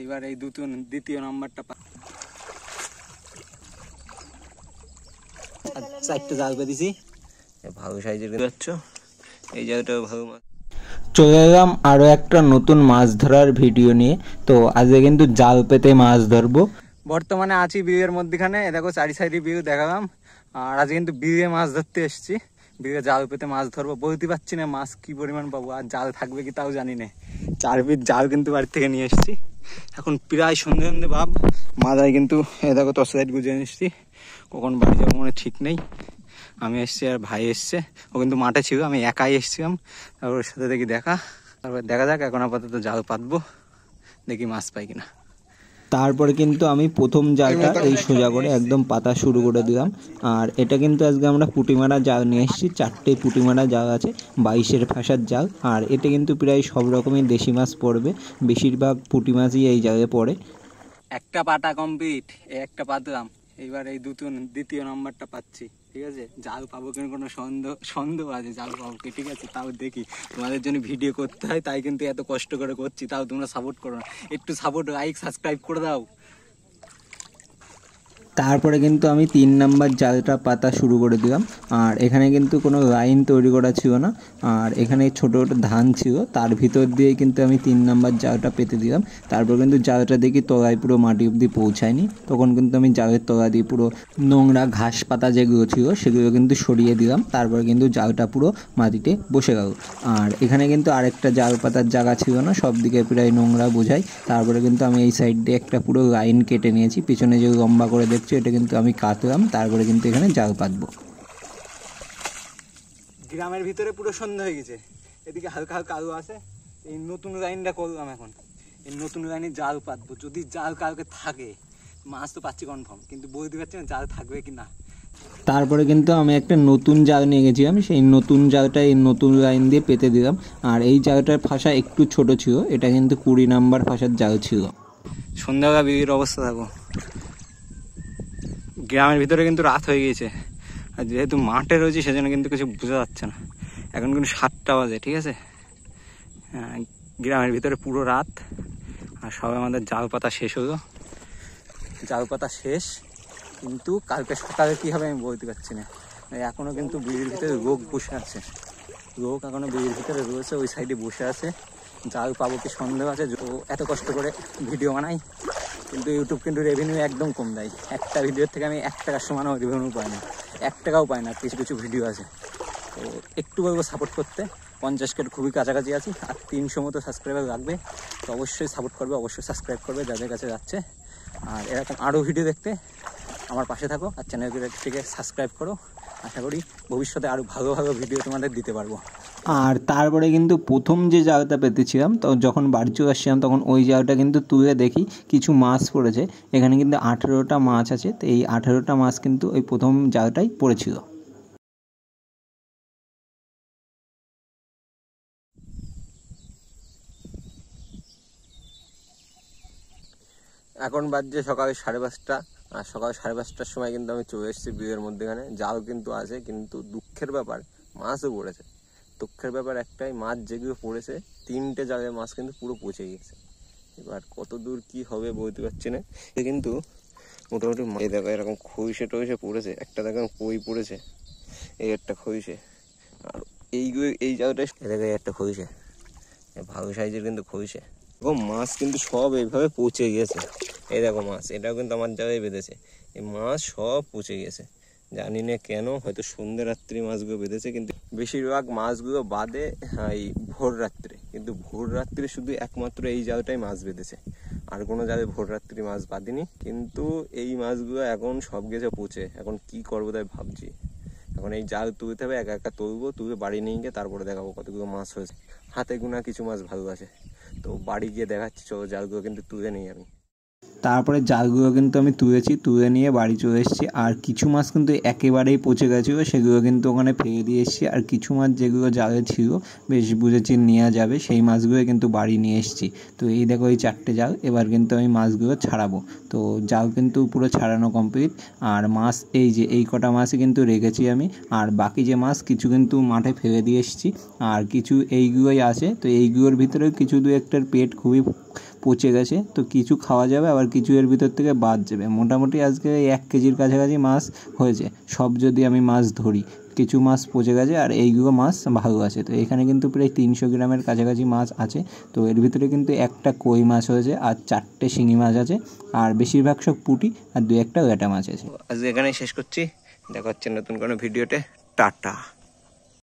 এইবার এই দ্বিতীয় দ্বিতীয় নাম্বারটা চারটে জাল ভালো এই চলে এলাম আরও একটা নতুন মাছ ধরার ভিডিও নিয়ে তো আজকে কিন্তু জাল পেতে মাছ ধরবো বর্তমানে আছি বিয়ের মধ্যেখানে দেখো চারি সাইডে বিয়ে দেখালাম আর আজকে কিন্তু বিয়ে মাছ ধরতে এসেছি বিয়ে জাল পেতে মাছ ধরবো বলতে পারছি না মাছ কি পরিমাণ পাবো আর জাল থাকবে কি তাও জানি না চার জাল কিন্তু বাড়ি থেকে নিয়ে এসেছি এখন প্রায় সন্ধে সন্ধে ভাব মাদাই কিন্তু এ দেখো তো সাইড গুজিয়ে এসছি কখন বাড়ি যাবো মনে ঠিক নেই আমি এসছি আর ভাই এসছে ও কিন্তু মাঠে ছিল আমি একাই এসছিলাম তারপর ওর সাথে দেখি দেখা তারপর দেখা যাক এখন আপাতত জাল পাতবো দেখি মাছ পাই কিনা তারপরে কিন্তু আমি প্রথম জালটা এই সোজা করে একদম পাতা শুরু করে দিলাম আর এটা কিন্তু আজকে আমরা পুটিমারা জাল নিয়ে এসেছি চারটে পুটিমারা জাল আছে বাইশের ফাঁসার জাল আর এতে কিন্তু প্রায় সব রকমই দেশি মাছ পড়বে বেশিরভাগ পুঁটি মাছই এই জালে পড়ে একটা পাটা কমপ্লিট একটা পাতলাম এইবার এই দুটো দ্বিতীয় নাম্বারটা পাচ্ছি ঠিক আছে জাল পাবো কিনা কোনো সন্দেহ সন্দেহ আছে জাল পাবো কি ঠিক আছে তাও দেখি তোমাদের জন্য ভিডিও করতে হয় তাই কিন্তু এত কষ্ট করে করছি তাও তোমরা সাপোর্ট করো না একটু সাপোর্ট লাইক সাবস্ক্রাইব করে দাও তারপরে কিন্তু আমি তিন নাম্বার জালটা পাতা শুরু করে দিলাম আর এখানে কিন্তু কোনো লাইন তৈরি করা ছিল না আর এখানে ছোটো ছোটো ধান ছিল তার ভিতর দিয়ে কিন্তু আমি তিন নাম্বার জালটা পেতে দিলাম তারপর কিন্তু জালটা দেখি তলায় পুরো মাটি অবধি পৌঁছায়নি তখন কিন্তু আমি জালের তলা দিয়ে পুরো নোংরা ঘাস পাতা যেগুলো ছিল সেগুলো কিন্তু সরিয়ে দিলাম তারপর কিন্তু জালটা পুরো মাটিতে বসে গেল আর এখানে কিন্তু আরেকটা জাল পাতার জায়গা ছিল না সব দিকে প্রায় নোংরা বোঝায় তারপরে কিন্তু আমি এই সাইড দিয়ে একটা পুরো লাইন কেটে নিয়েছি পিছনে যে লম্বা করে দেখ দেখছো এটা কিন্তু আমি কাটলাম তারপরে কিন্তু এখানে জাল পাতবো গ্রামের ভিতরে পুরো সন্ধ্যা হয়ে গেছে এদিকে হালকা হালকা আলো আছে এই নতুন লাইনটা করলাম এখন এই নতুন লাইনে জাল পাতবো যদি জাল কালকে থাকে মাছ তো পাচ্ছি কনফার্ম কিন্তু বলতে পারছি না জাল থাকবে কি না তারপরে কিন্তু আমি একটা নতুন জাল নিয়ে গেছি আমি সেই নতুন জালটা এই নতুন লাইন দিয়ে পেতে দিলাম আর এই জালটার ফাঁসা একটু ছোট ছিল এটা কিন্তু কুড়ি নাম্বার ফাঁসার জাল ছিল সন্ধ্যাবেলা বিবির অবস্থা থাকো গ্রামের ভিতরে কিন্তু রাত হয়ে গিয়েছে আর যেহেতু মাঠে রয়েছে সেজন্য কিন্তু কিছু বোঝা যাচ্ছে না এখন কিন্তু সাতটা বাজে ঠিক আছে গ্রামের ভিতরে পুরো রাত আর সবাই আমাদের জাল পাতা শেষ হলো জাল পাতা শেষ কিন্তু কালকে সকালে কী হবে আমি বলতে পারছি না এখনও কিন্তু বিড়ির ভিতরে রোগ বসে আছে রোগ এখনও বিড়ির ভিতরে রয়েছে ওই সাইডে বসে আছে জাল পাবো কি সন্দেহ আছে এত কষ্ট করে ভিডিও বানাই কিন্তু ইউটিউব কিন্তু রেভিনিউ একদম কম দেয় একটা ভিডিওর থেকে আমি এক টাকার সমানও রেভিনিউ পাই না এক টাকাও পাই না কিছু কিছু ভিডিও আছে তো একটু বলবো সাপোর্ট করতে পঞ্চাশ কেট খুবই কাছাকাছি আছি আর তিনশো মতো সাবস্ক্রাইবার লাগবে তো অবশ্যই সাপোর্ট করবে অবশ্যই সাবস্ক্রাইব করবে যাদের কাছে যাচ্ছে আর এরকম আরও ভিডিও দেখতে আমার পাশে থাকো আর চ্যানেলটিকে সাবস্ক্রাইব করো আশা করি ভবিষ্যতে আরও ভালো ভালো ভিডিও তোমাদের দিতে পারবো আর তারপরে কিন্তু প্রথম যে জায়গাটা পেতেছিলাম তো যখন বাড়ি চলে আসছিলাম তখন ওই জায়গাটা কিন্তু তুলে দেখি কিছু মাছ পড়েছে এখানে কিন্তু আঠেরোটা মাছ আছে তো এই আঠেরোটা মাছ কিন্তু ওই প্রথম জায়গাটাই পড়েছিল এখন বাজছে সকাল সাড়ে পাঁচটা আর সকাল সাড়ে পাঁচটার সময় কিন্তু আমি চলে এসেছি বিয়ের মধ্যেখানে জাল কিন্তু আছে কিন্তু দুঃখের ব্যাপার মাছও পড়েছে দুঃখের ব্যাপার একটাই মাছ যেগুলো পড়েছে তিনটে জালে মাছ কিন্তু পুরো পচে গিয়েছে এবার কত দূর কি হবে বলতে পারছি না এ কিন্তু মোটামুটি মাছ দেখো এরকম খইসে টইসে পড়েছে একটা দেখো কই পড়েছে এই একটা খইসে আর এইগুলো এই জায়গাটা দেখো একটা খইসে ভালো সাইজের কিন্তু খইসে এবং মাছ কিন্তু সব এইভাবে পচে গিয়েছে এই দেখো মাছ এটাও কিন্তু আমার জায়গায় বেঁধেছে এই মাছ সব পচে গেছে জানি না কেন হয়তো সন্ধ্যে রাত্রি মাছগুলো বেঁধেছে কিন্তু বেশিরভাগ মাছগুলো বাদে হ্যাঁ, এই ভোর রাত্রে কিন্তু ভোর রাত্রে শুধু একমাত্র এই জালটাই মাছ বেঁধেছে আর কোনো জালে ভোর রাত্রি মাছ বাঁধিনি কিন্তু এই মাছগুলো এখন সব গেছে পচে এখন কি করবো তাই ভাবছি এখন এই জাল তুলতে হবে একা একা তুলবো তুলে বাড়ি নিয়ে গিয়ে তারপরে দেখাবো কতগুলো মাছ হয়েছে হাতে গুনা কিছু মাছ ভালো আছে তো বাড়ি গিয়ে দেখাচ্ছি চলো জালগুলো কিন্তু তুলে নিই আমি তারপরে জালগুলো কিন্তু আমি তুলেছি তুলে নিয়ে বাড়ি চলে এসেছি আর কিছু মাছ কিন্তু একেবারেই পচে গেছিলো সেগুলো কিন্তু ওখানে ফেলে দিয়ে এসেছি আর কিছু মাছ যেগুলো জালে ছিল বেশ বুঝেছি নেওয়া যাবে সেই মাছগুলো কিন্তু বাড়ি নিয়ে এসেছি তো এই দেখো এই চারটে জাল এবার কিন্তু আমি মাছগুলো ছাড়াবো তো জাল কিন্তু পুরো ছাড়ানো কমপ্লিট আর মাছ এই যে এই কটা মাছই কিন্তু রেখেছি আমি আর বাকি যে মাছ কিছু কিন্তু মাঠে ফেলে দিয়ে এসেছি আর কিছু এইগুলোই আছে তো এইগুলোর ভিতরেও কিছু দু একটার পেট খুবই পচে গেছে তো কিছু খাওয়া যাবে আবার কিছু এর ভিতর থেকে বাদ যাবে মোটামুটি আজকে এক কেজির কাছাকাছি মাছ হয়েছে সব যদি আমি মাছ ধরি কিছু মাছ পচে গেছে আর এইগুলো মাছ ভালো আছে তো এখানে কিন্তু প্রায় তিনশো গ্রামের কাছাকাছি মাছ আছে তো এর ভিতরে কিন্তু একটা কই মাছ হয়েছে আর চারটে শিঙি মাছ আছে আর বেশিরভাগ সব পুটি আর দু একটা ওয়াটা মাছ আছে আজকে এখানে শেষ করছি দেখা হচ্ছে নতুন কোনো ভিডিওতে টাটা